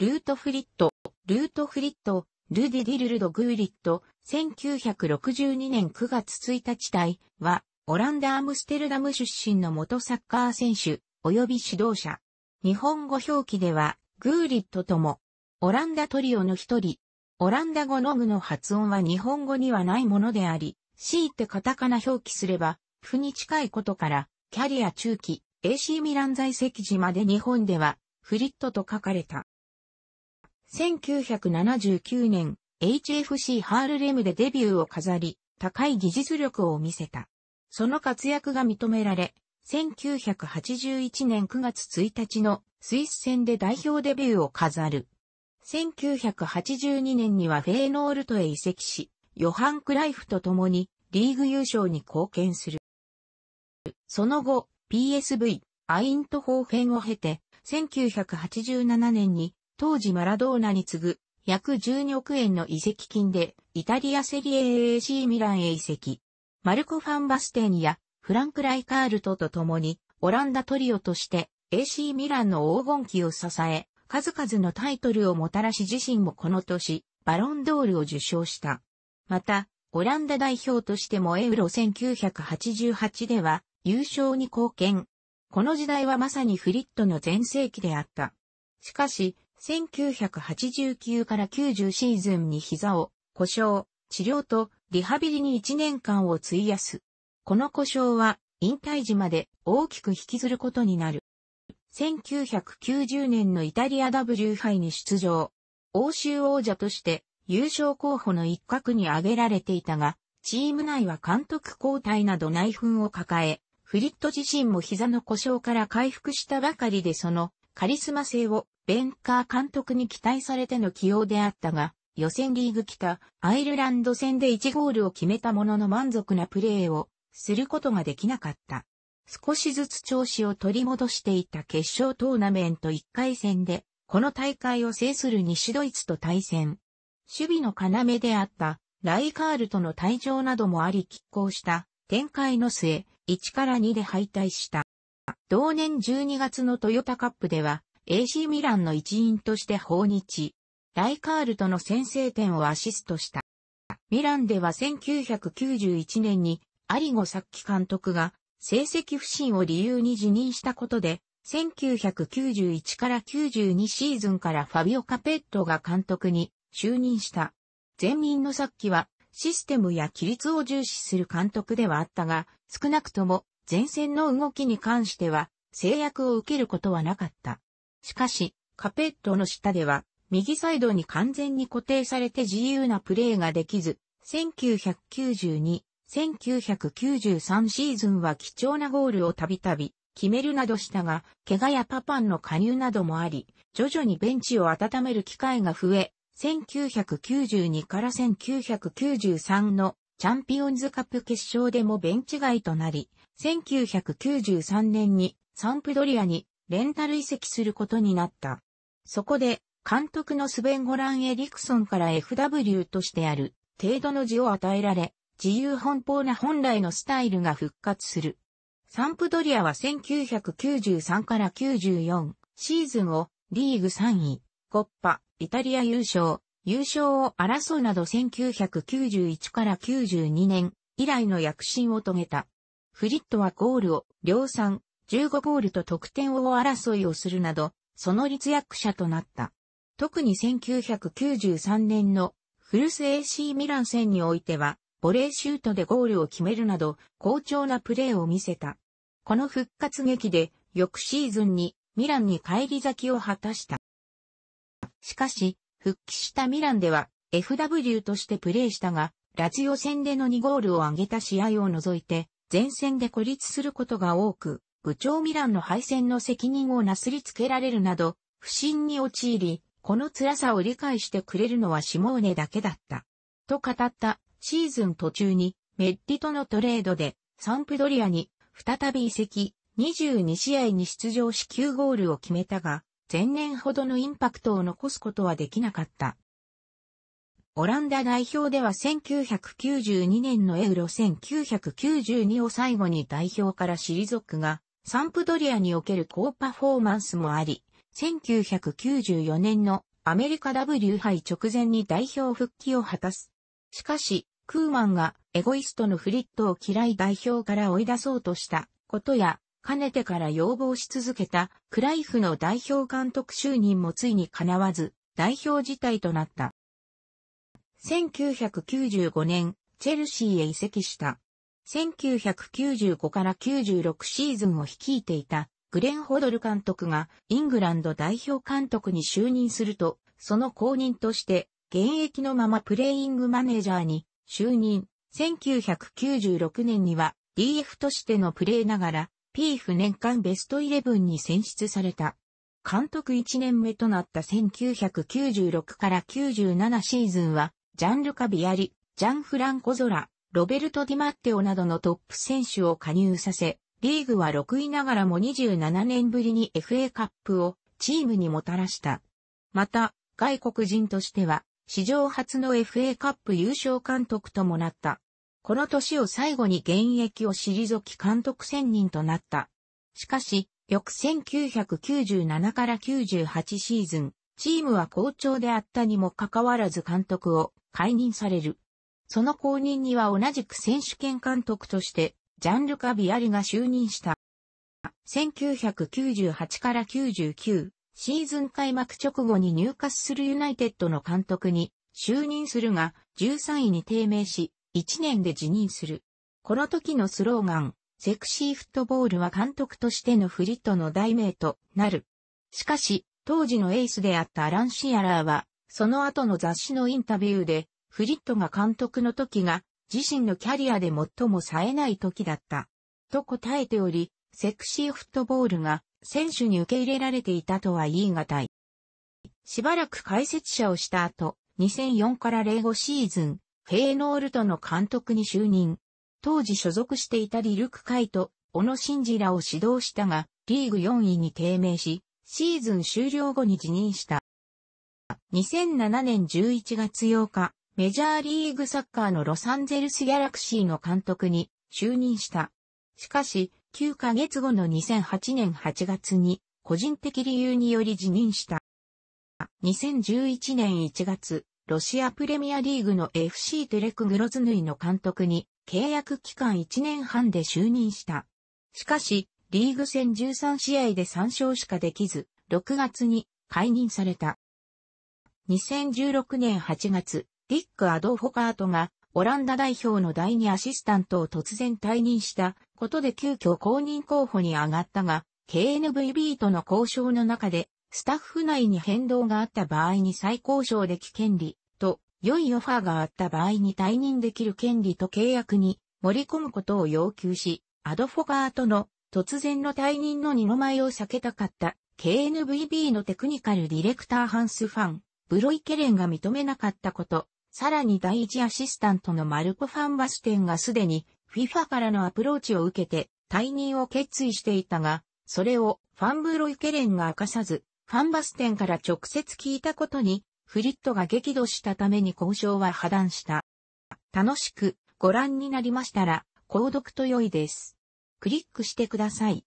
ルートフリット、ルートフリット、ルディディルルド・グーリット、1962年9月1日台は、オランダ・アムステルダム出身の元サッカー選手、及び指導者。日本語表記では、グーリットとも、オランダトリオの一人、オランダ語の具の発音は日本語にはないものであり、強いてカタカナ表記すれば、負に近いことから、キャリア中期、AC ミラン在籍時まで日本では、フリットと書かれた。1979年、HFC ハールレムでデビューを飾り、高い技術力を見せた。その活躍が認められ、1981年9月1日のスイス戦で代表デビューを飾る。1982年にはフェーノールトへ移籍し、ヨハン・クライフと共にリーグ優勝に貢献する。その後、PSV、アイントホーフェンを経て、1987年に当時マラドーナに次ぐ約12億円の移籍金でイタリアセリエ AAC ミランへ移籍。マルコ・ファンバステーニやフランク・ライカールトと共にオランダトリオとして AC ミランの黄金期を支え、数々のタイトルをもたらし自身もこの年、バロンドールを受賞した。また、オランダ代表としてもエウロ1988では優勝に貢献。この時代はまさにフリットの全盛期であった。しかし、1989から90シーズンに膝を故障、治療とリハビリに1年間を費やす。この故障は引退時まで大きく引きずることになる。1990年のイタリア W 杯に出場。欧州王者として優勝候補の一角に挙げられていたが、チーム内は監督交代など内紛を抱え、フリット自身も膝の故障から回復したばかりでそのカリスマ性をベンカー監督に期待されての起用であったが、予選リーグ北アイルランド戦で1ゴールを決めたものの満足なプレーをすることができなかった。少しずつ調子を取り戻していた決勝トーナメント1回戦で、この大会を制する西ドイツと対戦。守備の要であったライカールとの退場などもあり拮抗した展開の末、1から2で敗退した。同年12月のトヨタカップでは、AC ミランの一員として訪日。ライカールとの先制点をアシストした。ミランでは1991年にアリゴッキ監督が成績不振を理由に辞任したことで、1991から92シーズンからファビオ・カペットが監督に就任した。前任のッキはシステムや規律を重視する監督ではあったが、少なくとも前線の動きに関しては制約を受けることはなかった。しかし、カペットの下では、右サイドに完全に固定されて自由なプレーができず、1992、1993シーズンは貴重なゴールをたびたび決めるなどしたが、怪我やパパンの加入などもあり、徐々にベンチを温める機会が増え、1992から1993のチャンピオンズカップ決勝でもベンチ外となり、1993年にサンプドリアにレンタル移籍することになった。そこで、監督のスベン・ゴラン・エリクソンから FW としてある程度の字を与えられ、自由奔放な本来のスタイルが復活する。サンプドリアは1993から94シーズンをリーグ3位、コッパ、イタリア優勝、優勝を争うなど1991から92年以来の躍進を遂げた。フリットはゴールを量産、15ゴールと得点王争いをするなど、その立役者となった。特に1993年のフルス AC ミラン戦においては、ボレーシュートでゴールを決めるなど、好調なプレーを見せた。この復活劇で、翌シーズンにミランに返り咲きを果たした。しかし、復帰したミランでは FW としてプレーしたが、ラジオ戦での2ゴールを挙げた試合を除いて、前線で孤立することが多く、部長ミランの敗戦の責任をなすりつけられるなど、不審に陥り、この辛さを理解してくれるのはシモーネだけだった。と語ったシーズン途中にメッリとのトレードでサンプドリアに再び移籍22試合に出場し9ゴールを決めたが前年ほどのインパクトを残すことはできなかった。オランダ代表では1992年のエウロ1992を最後に代表から退くがサンプドリアにおける高パフォーマンスもあり、1994年のアメリカ W 杯直前に代表復帰を果たす。しかし、クーマンがエゴイストのフリットを嫌い代表から追い出そうとしたことや、かねてから要望し続けたクライフの代表監督就任もついに叶わず、代表辞退となった。1995年、チェルシーへ移籍した。1995から96シーズンを率いていたグレン・ホドル監督がイングランド代表監督に就任すると、その後任として現役のままプレイングマネージャーに就任。1996年には DF としてのプレーながら PF 年間ベストイレブンに選出された。監督1年目となった1996から97シーズンはジャンル・カビアリ、ジャン・フランコ・ゾラ、ロベルト・ディマッテオなどのトップ選手を加入させ、リーグは6位ながらも27年ぶりに FA カップをチームにもたらした。また、外国人としては、史上初の FA カップ優勝監督ともなった。この年を最後に現役を退き監督選任となった。しかし、翌1997から98シーズン、チームは好調であったにもかかわらず監督を解任される。その後任には同じく選手権監督として、ジャンルカ・ビアリが就任した。1998から99、シーズン開幕直後に入荷するユナイテッドの監督に就任するが、13位に低迷し、1年で辞任する。この時のスローガン、セクシーフットボールは監督としてのフリットの題名となる。しかし、当時のエースであったアラン・シアラーは、その後の雑誌のインタビューで、フリットが監督の時が自身のキャリアで最も冴えない時だった。と答えており、セクシーフットボールが選手に受け入れられていたとは言い難い。しばらく解説者をした後、2004から05シーズン、フェーノールトの監督に就任。当時所属していたリルク・カイト、小野真二らを指導したが、リーグ4位に低迷し、シーズン終了後に辞任した。2007年11月8日、メジャーリーグサッカーのロサンゼルスギャラクシーの監督に就任した。しかし、9ヶ月後の2008年8月に、個人的理由により辞任した。2011年1月、ロシアプレミアリーグの FC テレクグロズヌイの監督に契約期間1年半で就任した。しかし、リーグ戦13試合で3勝しかできず、6月に解任された。2016年8月、ディック・アドフォカートがオランダ代表の第2アシスタントを突然退任したことで急遽公認候補に上がったが、KNVB との交渉の中で、スタッフ内に変動があった場合に再交渉でき権利と、良いオファーがあった場合に退任できる権利と契約に盛り込むことを要求し、アドフォカートの突然の退任の二の舞を避けたかった KNVB のテクニカルディレクターハンスファン、ブロイケレンが認めなかったこと、さらに第一アシスタントのマルコ・ファンバステンがすでに FIFA からのアプローチを受けて退任を決意していたが、それをファンブロイケレンが明かさず、ファンバステンから直接聞いたことに、フリットが激怒したために交渉は破断した。楽しくご覧になりましたら、購読と良いです。クリックしてください。